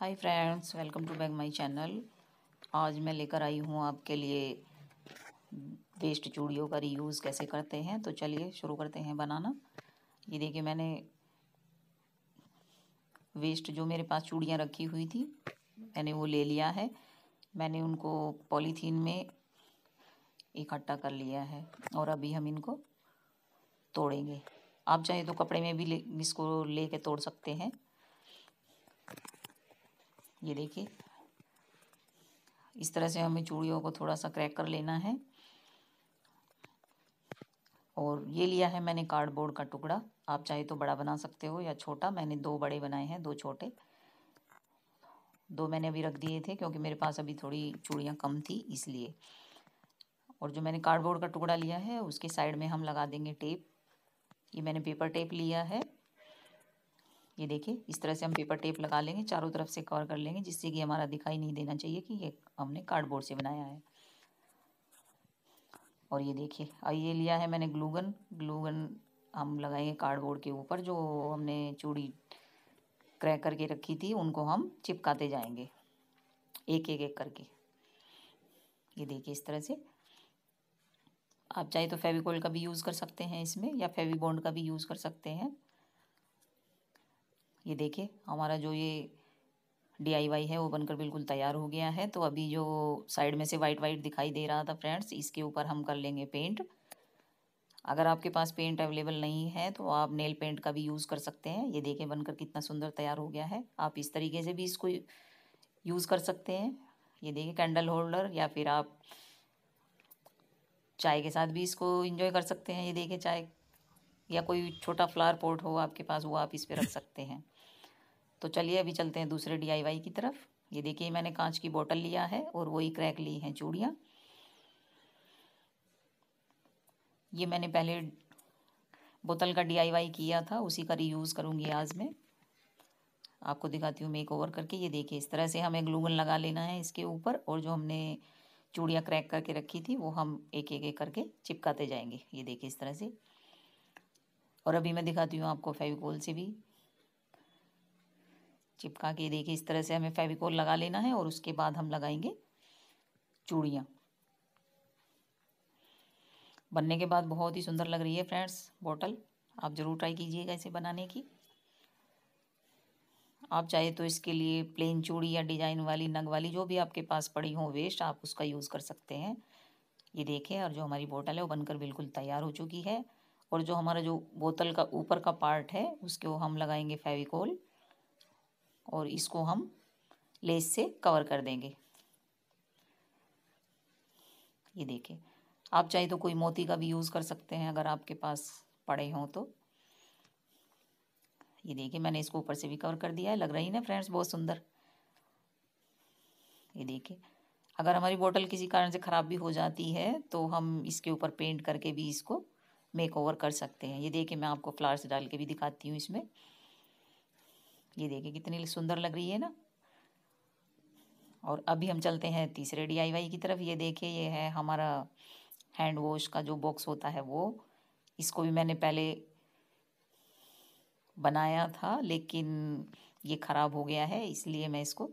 hi friends welcome to back my channel आज मैं लेकर आई हूँ आपके लिए वेस्ट चूड़ियों का रीयूज़ कैसे करते हैं तो चलिए शुरू करते हैं बनाना ये देखिए मैंने वेस्ट जो मेरे पास चूड़ियाँ रखी हुई थी मैंने वो ले लिया है मैंने उनको पॉलीथीन में इकट्ठा कर लिया है और अभी हम इनको तोड़ेंगे आप चाहे तो कपड़े में भी ले इसको ले कर तोड़ सकते हैं ये देखिए इस तरह से हमें चूड़ियों को थोड़ा सा क्रैक कर लेना है और ये लिया है मैंने कार्डबोर्ड का टुकड़ा आप चाहे तो बड़ा बना सकते हो या छोटा मैंने दो बड़े बनाए हैं दो छोटे दो मैंने अभी रख दिए थे क्योंकि मेरे पास अभी थोड़ी चूड़ियाँ कम थी इसलिए और जो मैंने कार्डबोर्ड का टुकड़ा लिया है उसके साइड में हम लगा देंगे टेप ये मैंने पेपर टेप लिया है ये देखिए इस तरह से हम पेपर टेप लगा लेंगे चारों तरफ से कवर कर लेंगे जिससे कि हमारा दिखाई नहीं देना चाहिए कि ये हमने कार्डबोर्ड से बनाया है और ये देखिए और ये लिया है मैंने ग्लूगन ग्लूगन हम लगाएंगे कार्डबोर्ड के ऊपर जो हमने चूड़ी क्रैक करके रखी थी उनको हम चिपकाते जाएंगे एक एक एक करके ये देखिए इस तरह से आप चाहे तो फेविकोल का भी यूज़ कर सकते हैं इसमें या फेविबोंड का भी यूज़ कर सकते हैं ये देखिए हमारा जो ये डी है वो बनकर बिल्कुल तैयार हो गया है तो अभी जो साइड में से वाइट वाइट दिखाई दे रहा था फ्रेंड्स इसके ऊपर हम कर लेंगे पेंट अगर आपके पास पेंट अवेलेबल नहीं है तो आप नेल पेंट का भी यूज़ कर सकते हैं ये देखें बनकर कितना सुंदर तैयार हो गया है आप इस तरीके से भी इसको यूज़ कर सकते हैं ये देखें कैंडल होल्डर या फिर आप चाय के साथ भी इसको इंजॉय कर सकते हैं ये देखें चाय या कोई छोटा फ्लावर पोर्ट हो आपके पास वो आप इस पर रख सकते हैं तो चलिए अभी चलते हैं दूसरे डी की तरफ ये देखिए मैंने कांच की बोतल लिया है और वही क्रैक ली हैं चूड़ियाँ ये मैंने पहले बोतल का डी किया था उसी का रीयूज़ करूँगी आज मैं आपको दिखाती हूँ मेक ओवर करके ये देखिए इस तरह से हमें ग्लूगन लगा लेना है इसके ऊपर और जो हमने चूड़ियाँ क्रैक करके रखी थी वो हम एक एक करके चिपकाते जाएंगे ये देखिए इस तरह से और अभी मैं दिखाती हूँ आपको फेविकोल से भी चिपका के देखिए इस तरह से हमें फेविकोल लगा लेना है और उसके बाद हम लगाएंगे चूड़ियाँ बनने के बाद बहुत ही सुंदर लग रही है फ्रेंड्स बॉटल आप ज़रूर ट्राई कीजिएगा इसे बनाने की आप चाहे तो इसके लिए प्लेन चूड़ी या डिजाइन वाली नग वाली जो भी आपके पास पड़ी हो वेस्ट आप उसका यूज़ कर सकते हैं ये देखें और जो हमारी बोतल है वो बनकर बिल्कुल तैयार हो चुकी है और जो हमारा जो बोतल का ऊपर का पार्ट है उसके वो हम लगाएंगे फेविकोल और इसको हम लेस से कवर कर देंगे ये देखिए आप चाहे तो कोई मोती का भी यूज़ कर सकते हैं अगर आपके पास पड़े हों तो ये देखिए मैंने इसको ऊपर से भी कवर कर दिया है लग रही है ना फ्रेंड्स बहुत सुंदर ये देखिए अगर हमारी बोतल किसी कारण से ख़राब भी हो जाती है तो हम इसके ऊपर पेंट करके भी इसको मेक ओवर कर सकते हैं ये देखिए मैं आपको फ्लावर्स डाल के भी दिखाती हूँ इसमें ये देखिए कितनी सुंदर लग रही है ना और अभी हम चलते हैं तीसरे डीआईवाई की तरफ ये देखिए ये है हमारा हैंड वॉश का जो बॉक्स होता है वो इसको भी मैंने पहले बनाया था लेकिन ये ख़राब हो गया है इसलिए मैं इसको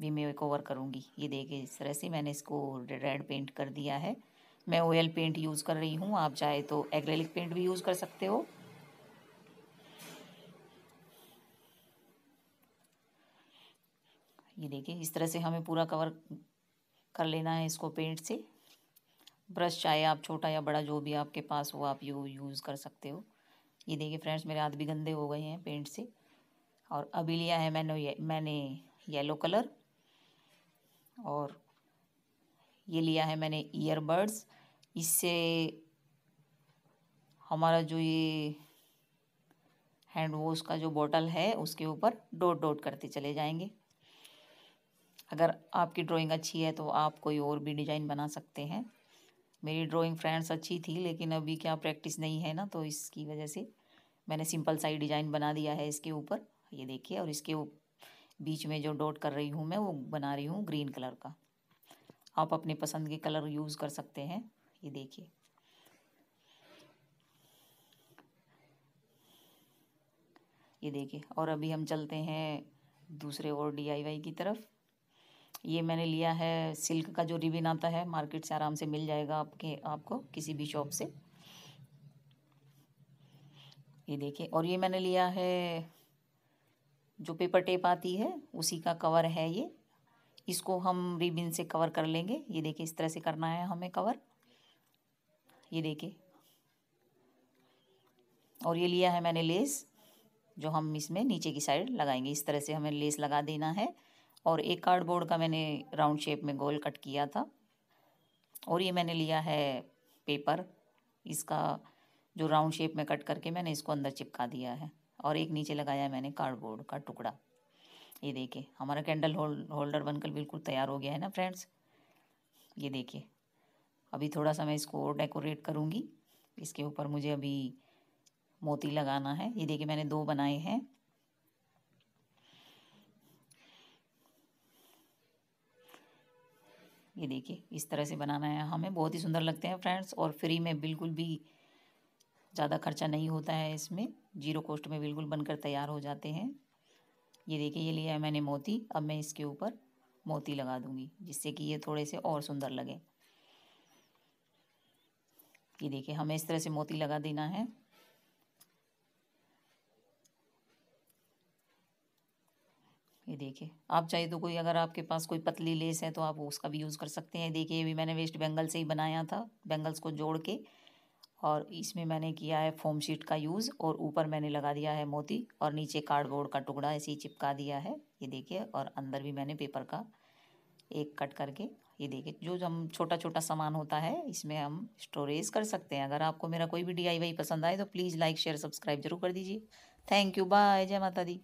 भी मेक ओवर करूँगी ये देखिए इस तरह से मैंने इसको रेड पेंट कर दिया है मैं ओयल पेंट यूज़ कर रही हूँ आप चाहे तो एग्रेलिक पेंट भी यूज़ कर सकते हो ये देखिए इस तरह से हमें पूरा कवर कर लेना है इसको पेंट से ब्रश चाहे आप छोटा या बड़ा जो भी आपके पास हो आप यू यूज़ कर सकते हो ये देखिए फ्रेंड्स मेरे हाथ भी गंदे हो गए हैं पेंट से और अभी लिया है मैंने ये, मैंने येलो कलर और ये लिया है मैंने ईयरबड्स इससे हमारा जो ये हैंड वॉश का जो बॉटल है उसके ऊपर डॉट डॉट करते चले जाएंगे अगर आपकी ड्राइंग अच्छी है तो आप कोई और भी डिज़ाइन बना सकते हैं मेरी ड्राइंग फ्रेंड्स अच्छी थी लेकिन अभी क्या प्रैक्टिस नहीं है ना तो इसकी वजह से मैंने सिंपल सा ही डिज़ाइन बना दिया है इसके ऊपर ये देखिए और इसके बीच में जो डॉट कर रही हूँ मैं वो बना रही हूँ ग्रीन कलर का आप अपने पसंद के कलर यूज़ कर सकते हैं ये देखिए ये देखिए और अभी हम चलते हैं दूसरे और डीआईवाई की तरफ ये मैंने लिया है सिल्क का जो रिबिन आता है मार्केट से आराम से मिल जाएगा आपके आपको किसी भी शॉप से ये देखिए और ये मैंने लिया है जो पेपर टेप आती है उसी का कवर है ये इसको हम रिबिन से कवर कर लेंगे ये देखिए इस तरह से करना है हमें कवर ये देखिए और ये लिया है मैंने लेस जो हम इसमें नीचे की साइड लगाएंगे इस तरह से हमें लेस लगा देना है और एक कार्डबोर्ड का मैंने राउंड शेप में गोल कट किया था और ये मैंने लिया है पेपर इसका जो राउंड शेप में कट करके मैंने इसको अंदर चिपका दिया है और एक नीचे लगाया है मैंने कार्डबोर्ड का टुकड़ा ये देखिए हमारा कैंडल होल्ड होल्डर बनकर बिल्कुल तैयार हो गया है ना फ्रेंड्स ये देखिए अभी थोड़ा सा मैं इसको और डेकोरेट करूँगी इसके ऊपर मुझे अभी मोती लगाना है ये देखिए मैंने दो बनाए हैं ये देखिए इस तरह से बनाना है हमें बहुत ही सुंदर लगते हैं फ्रेंड्स और फ्री में बिल्कुल भी ज़्यादा खर्चा नहीं होता है इसमें जीरो कॉस्ट में बिल्कुल बनकर तैयार हो जाते हैं ये देखिए ये लिया है मैंने मोती अब मैं इसके ऊपर मोती लगा दूंगी जिससे कि ये थोड़े से और सुंदर लगे ये देखिए हमें इस तरह से मोती लगा देना है ये देखिए आप चाहे तो कोई अगर आपके पास कोई पतली लेस है तो आप उसका भी यूज़ कर सकते हैं देखिए ये भी मैंने वेस्ट बेंगल से ही बनाया था बेंगल्स को जोड़ के और इसमें मैंने किया है फोम शीट का यूज़ और ऊपर मैंने लगा दिया है मोती और नीचे कार्डबोर्ड का टुकड़ा ऐसे ही चिपका दिया है ये देखिए और अंदर भी मैंने पेपर का एक कट करके ये देखिए जो हम छोटा छोटा सामान होता है इसमें हम स्टोरेज कर सकते हैं अगर आपको मेरा कोई भी डी पसंद आए तो प्लीज़ लाइक शेयर सब्सक्राइब जरूर कर दीजिए थैंक यू बाय जय माता दी